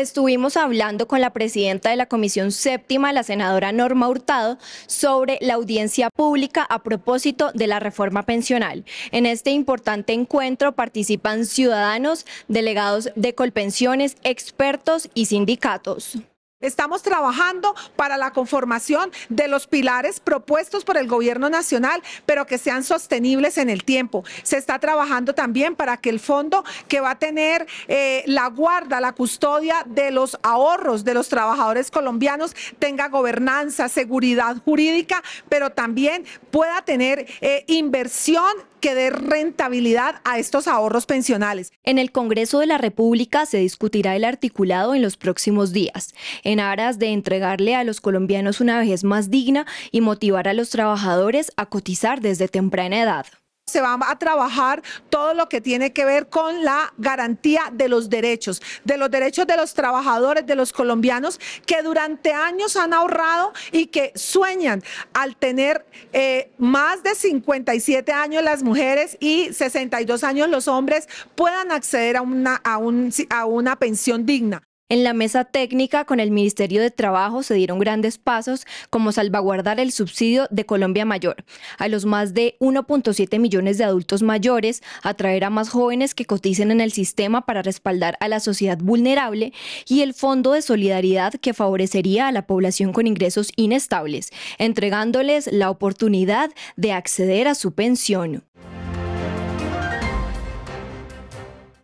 Estuvimos hablando con la presidenta de la Comisión Séptima, la senadora Norma Hurtado, sobre la audiencia pública a propósito de la reforma pensional. En este importante encuentro participan ciudadanos, delegados de Colpensiones, expertos y sindicatos. Estamos trabajando para la conformación de los pilares propuestos por el gobierno nacional, pero que sean sostenibles en el tiempo. Se está trabajando también para que el fondo que va a tener eh, la guarda, la custodia de los ahorros de los trabajadores colombianos tenga gobernanza, seguridad jurídica, pero también pueda tener eh, inversión que dé rentabilidad a estos ahorros pensionales. En el Congreso de la República se discutirá el articulado en los próximos días en aras de entregarle a los colombianos una vejez más digna y motivar a los trabajadores a cotizar desde temprana edad se va a trabajar todo lo que tiene que ver con la garantía de los derechos, de los derechos de los trabajadores, de los colombianos que durante años han ahorrado y que sueñan al tener eh, más de 57 años las mujeres y 62 años los hombres puedan acceder a una, a una pensión digna. En la mesa técnica con el Ministerio de Trabajo se dieron grandes pasos como salvaguardar el subsidio de Colombia Mayor a los más de 1.7 millones de adultos mayores, atraer a más jóvenes que coticen en el sistema para respaldar a la sociedad vulnerable y el Fondo de Solidaridad que favorecería a la población con ingresos inestables, entregándoles la oportunidad de acceder a su pensión.